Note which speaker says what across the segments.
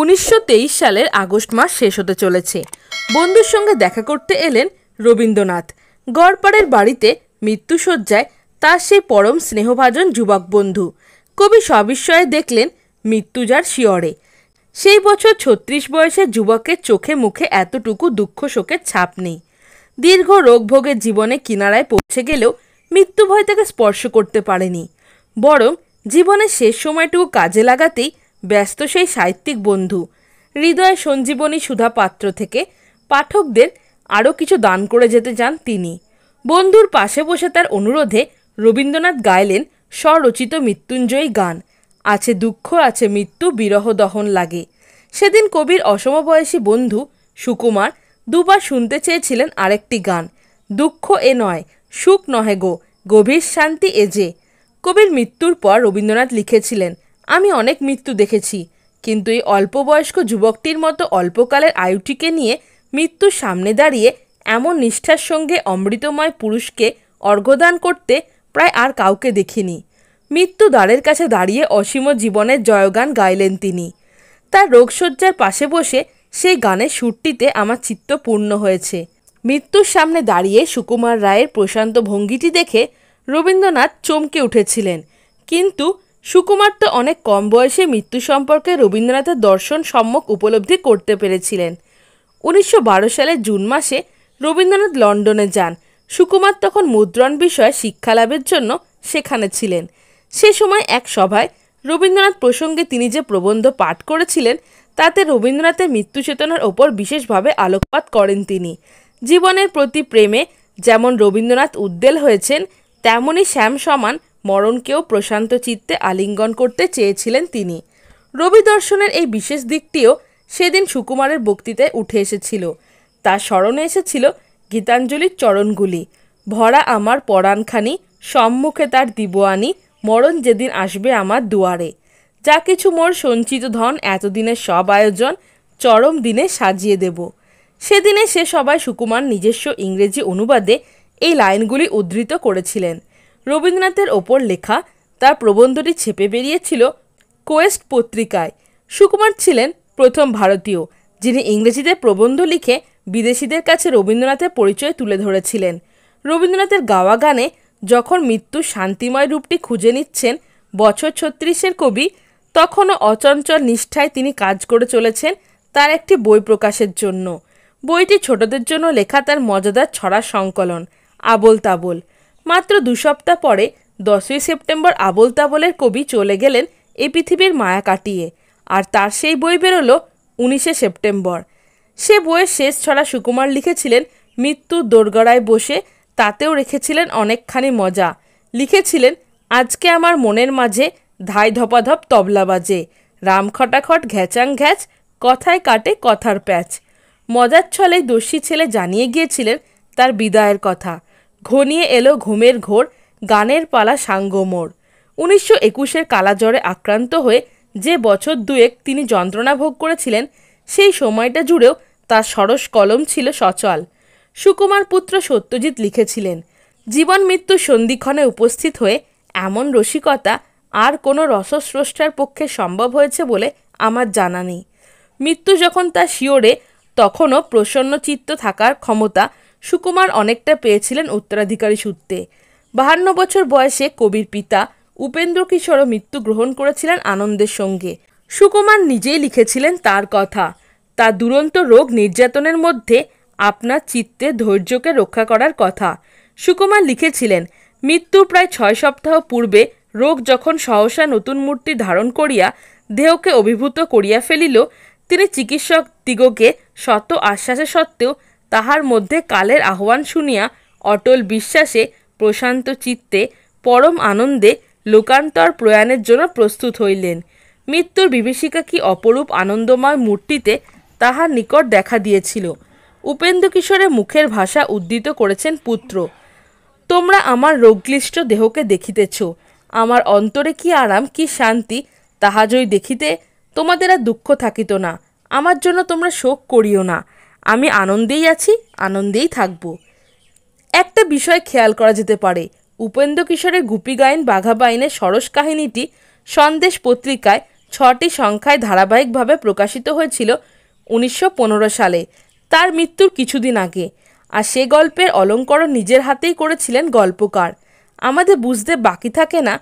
Speaker 1: উনিশশো সালের আগস্ট মাস শেষ হতে চলেছে বন্ধুর সঙ্গে দেখা করতে এলেন রবীন্দ্রনাথ গড়পাড়ের বাড়িতে মৃত্যুসজ্জায় তার সেই পরম স্নেহভাজন যুবক বন্ধু কবি সবিস্ময়ে দেখলেন মৃত্যুজার শিয়রে সেই বছর ছত্রিশ বয়সের যুবকের চোখে মুখে এতটুকু দুঃখ শোকের ছাপ নেই দীর্ঘ রোগভোগের জীবনে কিনারায় পৌঁছে গেলেও মৃত্যু ভয় তাকে স্পর্শ করতে পারেনি বরং জীবনের শেষ সময়টুকু কাজে লাগাতেই ব্যস্ত সেই সাহিত্যিক বন্ধু হৃদয় সঞ্জীবনী সুধা পাত্র থেকে পাঠকদের আরও কিছু দান করে যেতে চান তিনি বন্ধুর পাশে বসে তার অনুরোধে রবীন্দ্রনাথ গাইলেন স্বরচিত মৃত্যুঞ্জয়ী গান আছে দুঃখ আছে মৃত্যু বিরহ দহন লাগে সেদিন কবির অসমবয়সী বন্ধু সুকুমার দুবার শুনতে চেয়েছিলেন আরেকটি গান দুঃখ এ নয় সুখ নহে গো গভীর শান্তি এ যে কবির মৃত্যুর পর রবীন্দ্রনাথ লিখেছিলেন আমি অনেক মৃত্যু দেখেছি কিন্তু এই অল্প বয়স্ক যুবকটির মতো অল্পকালের আয়ুটিকে নিয়ে মৃত্যুর সামনে দাঁড়িয়ে এমন নিষ্ঠার সঙ্গে অমৃতময় পুরুষকে অর্ঘদান করতে প্রায় আর কাউকে দেখিনি মৃত্যু দ্বারের কাছে দাঁড়িয়ে অসীম জীবনের জয়গান গাইলেন তিনি তার রোগশয্যার পাশে বসে সেই গানের সুরটিতে আমার চিত্ত পূর্ণ হয়েছে মৃত্যুর সামনে দাঁড়িয়ে সুকুমার রায়ের প্রশান্ত ভঙ্গিটি দেখে রবীন্দ্রনাথ চমকে উঠেছিলেন কিন্তু সুকুমার তো অনেক কম বয়সে মৃত্যু সম্পর্কে রবীন্দ্রনাথের দর্শন সম্যক উপলব্ধি করতে পেরেছিলেন উনিশশো সালের জুন মাসে রবীন্দ্রনাথ লন্ডনে যান সুকুমার তখন মুদ্রণ বিষয়ে শিক্ষালাভের জন্য সেখানে ছিলেন সে সময় এক সভায় রবীন্দ্রনাথ প্রসঙ্গে তিনি যে প্রবন্ধ পাঠ করেছিলেন তাতে রবীন্দ্রনাথের মৃত্যু চেতনার ওপর বিশেষভাবে আলোকপাত করেন তিনি জীবনের প্রতি প্রেমে যেমন রবীন্দ্রনাথ উদ্দেল হয়েছেন তেমনই শ্যাম সমান মরণকেও প্রশান্ত চিত্তে আলিঙ্গন করতে চেয়েছিলেন তিনি রবি দর্শনের এই বিশেষ দিকটিও সেদিন সুকুমারের বক্তৃতায় উঠে এসেছিল তার স্মরণে এসেছিল গীতাঞ্জলির চরণগুলি ভরা আমার পরাণখানি সম্মুখে তার দিবয়ানি মরণ যেদিন আসবে আমার দুয়ারে যা কিছু মোর সঞ্চিত ধন এতদিনের সব আয়োজন চরম দিনে সাজিয়ে দেব সেদিনে সে সবাই সুকুমার নিজস্ব ইংরেজি অনুবাদে এই লাইনগুলি উদ্ধৃত করেছিলেন রবীন্দ্রনাথের ওপর লেখা তার প্রবন্ধটি ছেপে বেরিয়েছিল কোয়েস্ট পত্রিকায় সুকুমার ছিলেন প্রথম ভারতীয় যিনি ইংরেজিতে প্রবন্ধ লিখে বিদেশিদের কাছে রবীন্দ্রনাথের পরিচয় তুলে ধরেছিলেন রবীন্দ্রনাথের গাওয়া গানে যখন মৃত্যু শান্তিময় রূপটি খুঁজে নিচ্ছেন বছর ছত্রিশের কবি তখনও অচঞ্চল নিষ্ঠায় তিনি কাজ করে চলেছেন তার একটি বই প্রকাশের জন্য বইটি ছোটদের জন্য লেখা তার মজাদার ছড়া সংকলন আবল তাবল মাত্র দু সপ্তাহ পরে দশই সেপ্টেম্বর আবোল তাবলের কবি চলে গেলেন এ পৃথিবীর মায়া কাটিয়ে আর তার সেই বই বেরোলো উনিশে সেপ্টেম্বর সে বইয়ের শেষ ছড়া সুকুমার লিখেছিলেন মৃত্যু দোরগড়ায় বসে তাতেও রেখেছিলেন অনেকখানি মজা লিখেছিলেন আজকে আমার মনের মাঝে ধাই ধপাধপ তবলা বাজে রাম খটাখট ঘ্যাচাং ঘ্যাচ কথায় কাটে কথার প্যাচ মজার ছলে দোষী ছেলে জানিয়ে গিয়েছিলেন তার বিদায়ের কথা ঘনিয়ে এলো ঘুমের ঘোর গানের পালা সাঙ্গমোর উনিশশো একুশের কালাজ্বরে আক্রান্ত হয়ে যে বছর দুয়েক তিনি যন্ত্রণা ভোগ করেছিলেন সেই সময়টা জুড়েও তার সরস কলম ছিল সচল সুকুমার পুত্র সত্যজিৎ লিখেছিলেন জীবন মৃত্যু সন্ধিক্ষণে উপস্থিত হয়ে এমন রসিকতা আর কোনো রসস্রষ্টার পক্ষে সম্ভব হয়েছে বলে আমার জানা নেই মৃত্যু যখন তা শিওরে তখনও প্রসন্ন চিত্ত থাকার ক্ষমতা সুকুমার অনেকটা পেয়েছিলেন উত্তরাধিকারী সূত্রে বাহান্ন বছর বয়সে কবির পিতা উপেন্দ্র কিশোরও গ্রহণ করেছিলেন আনন্দের সঙ্গে সুকুমার নিজেই লিখেছিলেন তার কথা তা দুরন্ত রোগ নির্যাতনের মধ্যে আপনার চিত্তে ধৈর্যকে রক্ষা করার কথা সুকুমার লিখেছিলেন মৃত্যু প্রায় ছয় সপ্তাহ পূর্বে রোগ যখন সহসা নতুন মূর্তি ধারণ করিয়া দেহকে অভিভূত করিয়া ফেলিল তিনি চিকিৎসক দিগকে শত আশ্বাসে সত্ত্বেও তাহার মধ্যে কালের আহ্বান শুনিয়া অটল বিশ্বাসে প্রশান্ত চিত্তে পরম আনন্দে লোকান্তর প্রয়াণের জন্য প্রস্তুত হইলেন মৃত্যুর বিভীষিকা কি অপরূপ আনন্দময় মূর্তিতে তাহার নিকট দেখা দিয়েছিল উপেন্দ্র কিশোরের মুখের ভাষা উদ্ধৃত করেছেন পুত্র তোমরা আমার রোগক্লিষ্ট দেহকে দেখিতেছ আমার অন্তরে কি আরাম কি শান্তি তাহা যই দেখিতে তোমাদের আর দুঃখ থাকিত না আমার জন্য তোমরা শোক করিও না আমি আনন্দেই আছি আনন্দেই থাকব একটা বিষয় খেয়াল করা যেতে পারে উপেন্দ্র কিশোরের গুপি গায়ন বাঘা বাইনের সরস কাহিনীটি সন্দেশ পত্রিকায় ছটি সংখ্যায় ধারাবাহিকভাবে প্রকাশিত হয়েছিল উনিশশো সালে তার মৃত্যুর কিছুদিন আগে আর সে গল্পের অলঙ্করণ নিজের হাতেই করেছিলেন গল্পকার আমাদের বুঝতে বাকি থাকে না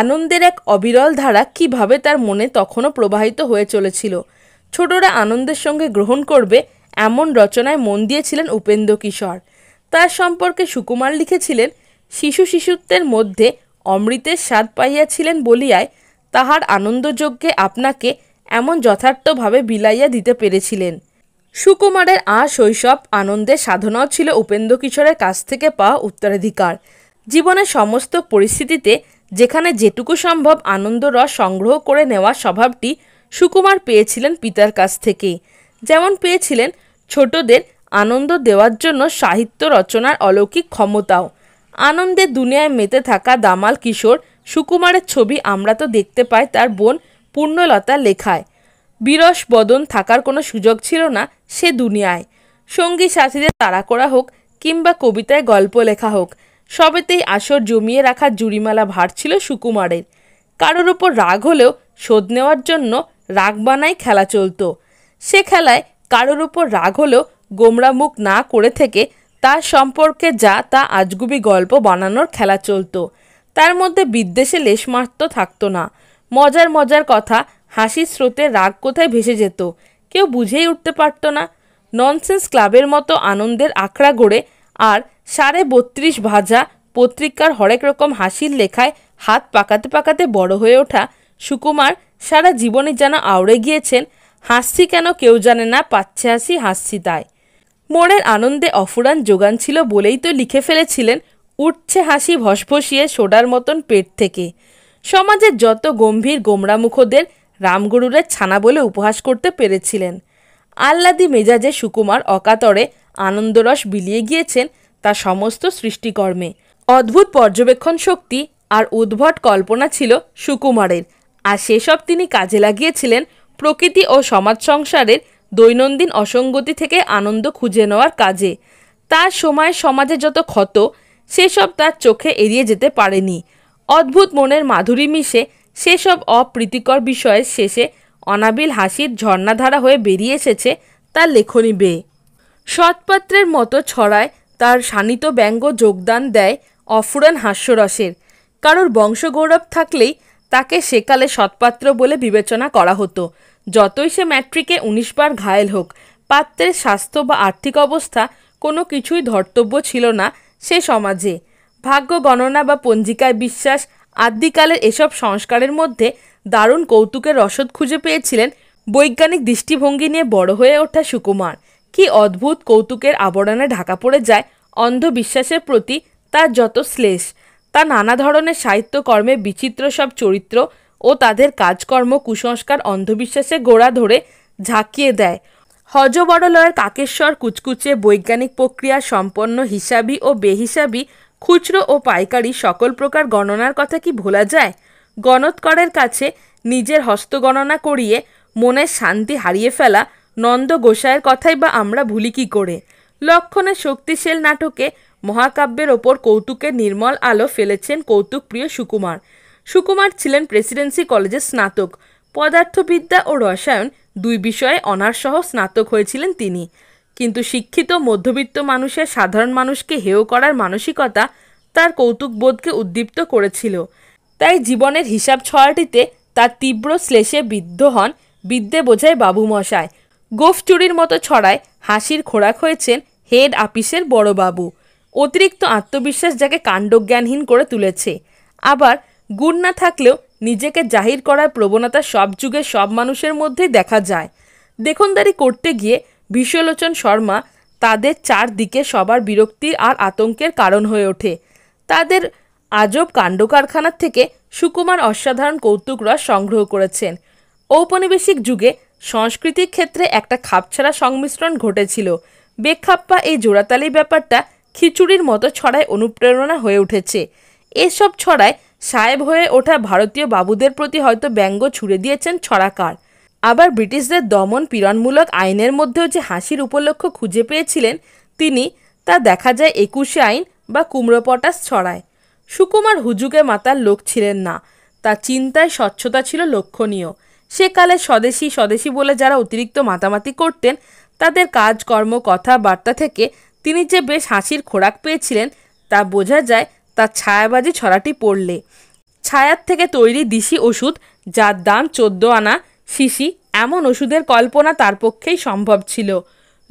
Speaker 1: আনন্দের এক অবিরল ধারা কিভাবে তার মনে তখনও প্রবাহিত হয়ে চলেছিল ছোটরা আনন্দের সঙ্গে গ্রহণ করবে এমন রচনায় মন দিয়েছিলেন উপেন্দ্র কিশোর তার সম্পর্কে সুকুমার লিখেছিলেন শিশু শিশুত্বের মধ্যে অমৃতের স্বাদ পাইয়াছিলেন বলিয়ায় তাহার আনন্দযজ্ঞে আপনাকে এমন যথার্থভাবে বিলাইয়া দিতে পেরেছিলেন সুকুমারের আ শৈশব আনন্দের সাধনাও ছিল উপেন্দ্র কিশোরের কাছ থেকে পাওয়া উত্তরাধিকার জীবনের সমস্ত পরিস্থিতিতে যেখানে যেটুকু সম্ভব আনন্দ রস সংগ্রহ করে নেওয়া স্বভাবটি সুকুমার পেয়েছিলেন পিতার কাছ থেকে যেমন পেয়েছিলেন ছোটদের আনন্দ দেওয়ার জন্য সাহিত্য রচনার অলৌকিক ক্ষমতাও আনন্দে দুনিয়ায় মেতে থাকা দামাল কিশোর সুকুমারের ছবি আমরা তো দেখতে পাই তার বোন পূর্ণলতা লেখায় বিরস বদন থাকার কোনো সুযোগ ছিল না সে দুনিয়ায় সঙ্গী সাথীদের তাড়া করা হোক কিংবা কবিতায় গল্প লেখা হোক সবেতেই আসর জমিয়ে রাখা জুরিমালা ভার ছিল সুকুমারের কারোর ওপর রাগ হলেও শোধ নেওয়ার জন্য রাগ বানাই খেলা চলত সে খেলায় কারোর উপর রাগ হলেও গোমরা মুখ না করে থেকে তার সম্পর্কে যা তা আজগুবি গল্প বানানোর খেলা চলত তার মধ্যে বিদ্বেষে লেশমাত্র থাকতো না মজার মজার কথা হাসির স্রোতে রাগ কোথায় ভেসে যেত কেউ বুঝেই উঠতে পারত না ননসেন্স ক্লাবের মতো আনন্দের আখড়া গড়ে আর সাড়ে বত্রিশ ভাজা পত্রিকার হরেক রকম হাসির লেখায় হাত পাকাতে পাকাতে বড় হয়ে ওঠা সুকুমার সারা জীবনে যেন আওড়ে গিয়েছেন হাসছি কেন কেউ জানে না পাচ্ছে হাসি হাসছি তাই মনের আনন্দে অফুরান যোগান ছিল বলেই তো লিখে ফেলেছিলেন উঠছে হাসি ভসভসিয়ে সোডার মতন পেট থেকে সমাজের যত গম্ভীর গোমরামুখদের রামগুরুরের ছানা বলে উপহাস করতে পেরেছিলেন আহ্লাদি মেজাজে সুকুমার অকাতরে আনন্দরস বিলিয়ে গিয়েছেন তা সমস্ত সৃষ্টিকর্মে অদ্ভুত পর্যবেক্ষণ শক্তি আর উদ্ভট কল্পনা ছিল সুকুমারের আর সেসব তিনি কাজে লাগিয়েছিলেন প্রকৃতি ও সমাজ সংসারের দৈনন্দিন অসঙ্গতি থেকে আনন্দ খুঁজে নেওয়ার কাজে তার সময় সমাজে যত ক্ষত সেসব তার চোখে এড়িয়ে যেতে পারেনি অদ্ভুত মনের মাধুরী মিশে সেসব অপ্রীতিকর বিষয়ের শেষে অনাবিল হাসির ঝর্ণাধারা হয়ে বেরিয়ে এসেছে তার লেখনী বেয়ে সৎপাত্রের মতো ছড়ায় তার শানিত ব্যঙ্গ যোগদান দেয় অফুরান হাস্যরসের কারোর বংশগৌরব থাকলেই তাকে সেকালে সৎপাত্র বলে বিবেচনা করা হতো যতই সে ম্যাট্রিকে উনিশবার ঘায়েল হোক পাত্রের স্বাস্থ্য বা আর্থিক অবস্থা কোনো কিছুই ধর্তব্য ছিল না সে সমাজে ভাগ্য গণনা বা পঞ্জিকায় বিশ্বাস আদ্যিকালের এসব সংস্কারের মধ্যে দারুণ কৌতুকের রসদ খুঁজে পেয়েছিলেন বৈজ্ঞানিক দৃষ্টিভঙ্গি নিয়ে বড় হয়ে ওঠা সুকুমার কি অদ্ভুত কৌতুকের আবরণে ঢাকা পড়ে যায় অন্ধবিশ্বাসের প্রতি তার যত শ্লেষ তা নানা ধরনের সাহিত্যকর্মে বিচিত্র সব চরিত্র ও তাদের কাজকর্ম কুসংস্কার অন্ধবিশ্বাসে গোড়া ধরে ঝাঁকিয়ে দেয় হজবড়লয়ের কাকেশ্বর কুচকুচে বৈজ্ঞানিক প্রক্রিয়া সম্পন্ন হিসাবি ও বেহিসাবি খুচরো ও পাইকারি সকল প্রকার গণনার কথা কি ভোলা যায় গণৎকরের কাছে নিজের হস্তগণনা করিয়ে মনের শান্তি হারিয়ে ফেলা নন্দ গোসাইয়ের কথাই বা আমরা ভুলি কি করে লক্ষণের শক্তিশীল নাটকে মহাকাব্যের ওপর কৌতুকের নির্মল আলো ফেলেছেন কৌতুকপ্রিয় সুকুমার সুকুমার ছিলেন প্রেসিডেন্সি কলেজের স্নাতক পদার্থবিদ্যা ও রসায়ন দুই বিষয়ে অনার্সসহ স্নাতক হয়েছিলেন তিনি কিন্তু শিক্ষিত মধ্যবিত্ত মানুষের সাধারণ মানুষকে হেয় করার মানসিকতা তার কৌতুকবোধকে উদ্দীপ্ত করেছিল তাই জীবনের হিসাব ছড়াটিতে তার তীব্র শ্লেষে বিদ্ধ হন বিদ্যে বোঝায় বাবুমশায় গোফ চুরির মতো ছড়ায় হাসির খোরাক হয়েছেন হেড আপিসের বড়বাবু অতিরিক্ত আত্মবিশ্বাস যাকে কাণ্ডজ্ঞানহীন করে তুলেছে আবার গুণ না থাকলেও নিজেকে জাহির করার প্রবণতা সব যুগে সব মানুষের মধ্যেই দেখা যায় দেখনদারি করতে গিয়ে বিশ্বলোচন শর্মা তাদের চারদিকে সবার বিরক্তি আর আতঙ্কের কারণ হয়ে ওঠে তাদের আজব কাণ্ড কারখানার থেকে সুকুমার অসাধারণ কৌতুক রস সংগ্রহ করেছেন ঔপনিবেশিক যুগে সংস্কৃতির ক্ষেত্রে একটা খাপছাড়া সংমিশ্রণ ঘটেছিল বেখাপ্পা এই জোড়াতালি ব্যাপারটা খিচুড়ির মতো ছড়ায় অনুপ্রেরণা হয়ে উঠেছে এসব ছড়ায় সাহেব হয়ে ওঠা ভারতীয় বাবুদের প্রতি হয়তো ব্যঙ্গ ছুড়ে দিয়েছেন ছড়াকার আবার ব্রিটিশদের দমন পীড়নমূলক আইনের মধ্যেও যে হাসির উপলক্ষ খুঁজে পেয়েছিলেন তিনি তা দেখা যায় একুশে আইন বা কুমড়োপটাস ছড়ায় সুকুমার হুজুগে মাতার লোক ছিলেন না তার চিন্তায় স্বচ্ছতা ছিল লক্ষণীয় সেকালে স্বদেশি স্বদেশী বলে যারা অতিরিক্ত মাতামাতি করতেন তাদের কাজকর্ম কথাবার্তা থেকে তিনি যে বেশ হাসির খোরাক পেয়েছিলেন তা বোঝা যায় তার ছায়াবাজি ছড়াটি পড়লে ছায়ার থেকে তৈরি দিশি ওষুধ যার দাম চোদ্দ আনা শিশি এমন ওষুধের কল্পনা তার পক্ষেই সম্ভব ছিল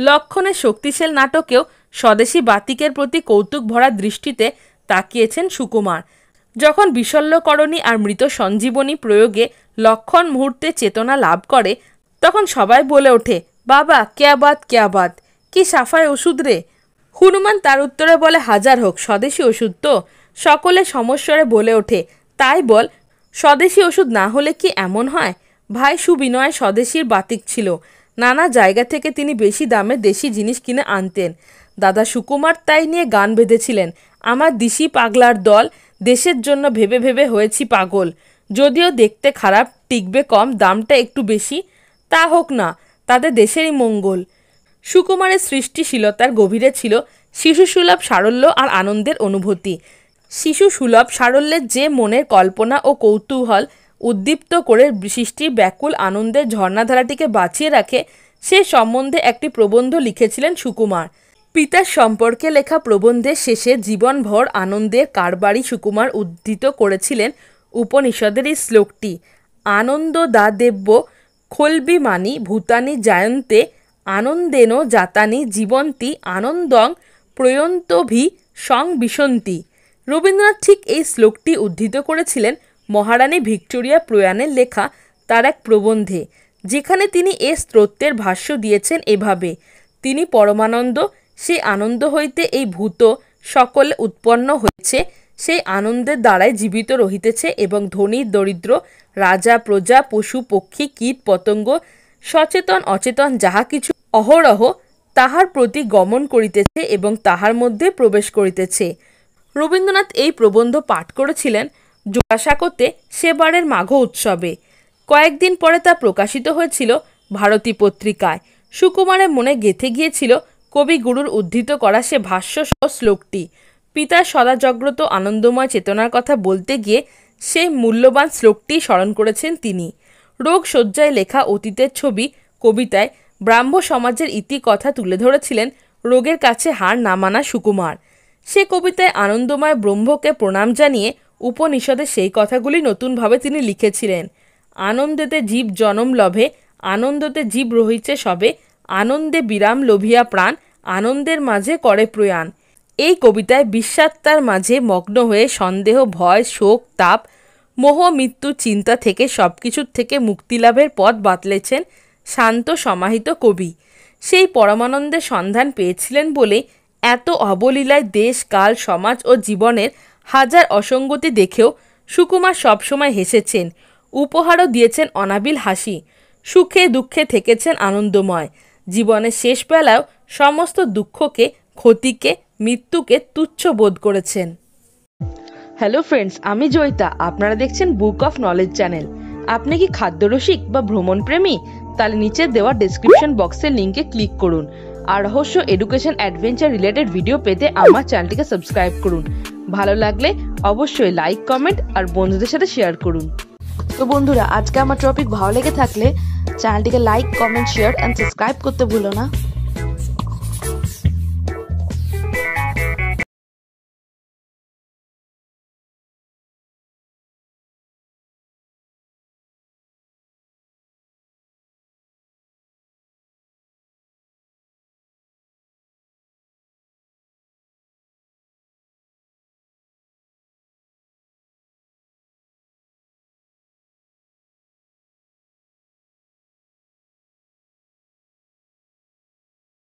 Speaker 1: লক্ষণের শক্তিশীল নাটকেও স্বদেশি বাতিকের প্রতি কৌতুক ভরা দৃষ্টিতে তাকিয়েছেন সুকুমার যখন বিশল্যকরণী আর মৃত সঞ্জীবনী প্রয়োগে লক্ষণ মুহূর্তে চেতনা লাভ করে তখন সবাই বলে ওঠে বাবা ক্যাবাদ ক্যাবাদ কি সাফায় ওষুধ রে হনুমান তার উত্তরে বলে হাজার হোক স্বদেশি ওষুধ তো সকলে সমস্বরে বলে ওঠে তাই বল স্বদেশি ওষুধ না হলে কি এমন হয় ভাই সুবিনয় স্বদেশীর বাতিক ছিল নানা জায়গা থেকে তিনি বেশি দামে দেশি জিনিস কিনে আনতেন দাদা সুকুমার তাই নিয়ে গান বেঁধেছিলেন আমার দিশি পাগলার দল দেশের জন্য ভেবে ভেবে হয়েছি পাগল যদিও দেখতে খারাপ টিকবে কম দামটা একটু বেশি তা হোক না তাতে দেশেরই মঙ্গল সুকুমারের সৃষ্টিশীলতার গভীরে ছিল শিশুসুলভ সারল্য আর আনন্দের অনুভূতি শিশু সুলভ সারল্যের যে মনের কল্পনা ও কৌতূহল উদ্দীপ্ত করে সৃষ্টির ব্যাকুল আনন্দের ঝর্ণাধারাটিকে বাঁচিয়ে রাখে সে সম্বন্ধে একটি প্রবন্ধ লিখেছিলেন সুকুমার পিতার সম্পর্কে লেখা প্রবন্ধের শেষে জীবনভর আনন্দের কারবারি সুকুমার উদ্ধৃত করেছিলেন উপনিষদের এই শ্লোকটি আনন্দ দা দেব্য খলবি মানি ভূতানি জায়ন্তে আনন্দেন জাতানি জীবন্তী আনন্দং প্রয়ন্তভি সং বিশন্তি রবীন্দ্রনাথ ঠিক এই শ্লোকটি উদ্ধৃত করেছিলেন মহারানী ভিক্টোরিয়া প্রয়াণের লেখা তার এক প্রবন্ধে যেখানে তিনি এ স্তোত্রের ভাষ্য দিয়েছেন এভাবে তিনি পরমানন্দ সেই আনন্দ হইতে এই ভূত সকল উৎপন্ন হয়েছে সেই আনন্দের দ্বারাই জীবিত রহিতেছে এবং ধনী দরিদ্র রাজা প্রজা পশু পক্ষী কীট পতঙ্গ সচেতন অচেতন যাহা কিছু অহরহ তাহার প্রতি গমন করিতেছে এবং তাহার মধ্যে প্রবেশ করিতেছে রবীন্দ্রনাথ এই প্রবন্ধ পাঠ করেছিলেন জোড়াসাঁকোতে সেবারের মাঘ উৎসবে কয়েকদিন পরে তা প্রকাশিত হয়েছিল ভারতী পত্রিকায় সুকুমারের মনে গেঁথে গিয়েছিল কবিগুরুর উদ্ধৃত করা সে ভাষ্য সহ শ্লোকটি পিতার সদাজাগ্রত আনন্দময় চেতনার কথা বলতে গিয়ে সে মূল্যবান শ্লোকটি স্মরণ করেছেন তিনি রোগ শয্যায় লেখা অতীতের ছবি কবিতায় ব্রাহ্ম সমাজের ইতি কথা তুলে ধরেছিলেন রোগের কাছে হার না মানা সুকুমার সে কবিতায় আনন্দময় ব্রহ্মকে প্রণাম জানিয়ে উপনিষদে সেই কথাগুলি নতুনভাবে তিনি লিখেছিলেন আনন্দেতে জীব জনম লভে আনন্দতে জীব রহিছে সবে আনন্দে বিরাম লোভিয়া প্রাণ আনন্দের মাঝে করে প্রয়াণ এই কবিতায় বিশ্বাত্মার মাঝে মগ্ন হয়ে সন্দেহ ভয় শোক তাপ মোহ মৃত্যু চিন্তা থেকে সব কিছুর থেকে মুক্তিলাভের পথ বাতলেছেন শান্ত সমাহিত কবি সেই পরমানন্দের সন্ধান পেয়েছিলেন বলে এত অবলীলায় দেশ কাল সমাজ ও জীবনের হাজার অসঙ্গতি দেখেও সুকুমার সবসময় হেসেছেন উপহারও দিয়েছেন অনাবিল হাসি সুখে দুঃখে থেকেছেন আনন্দময় জীবনের শেষবেলাও সমস্ত দুঃখকে ক্ষতিকে মৃত্যুকে তুচ্ছ বোধ করেছেন হ্যালো ফ্রেন্ডস আমি জয়িতা আপনারা দেখছেন বুক অফ নলেজ চ্যানেল আপনি কি খাদ্যরসিক বা ভ্রমণ প্রেমী তাহলে নিচে দেওয়া ডিসক্রিপশন বক্সের লিঙ্কে ক্লিক করুন আর রহস্য এডুকেশন অ্যাডভেঞ্চার রিলেটেড ভিডিও পেতে আমার চ্যানেলটিকে সাবস্ক্রাইব করুন ভালো লাগলে অবশ্যই লাইক কমেন্ট আর বন্ধুদের সাথে শেয়ার করুন তো বন্ধুরা আজকে আমার টপিক ভালো লেগে থাকলে চ্যানেলটিকে like comment share and subscribe করতে ভুলো না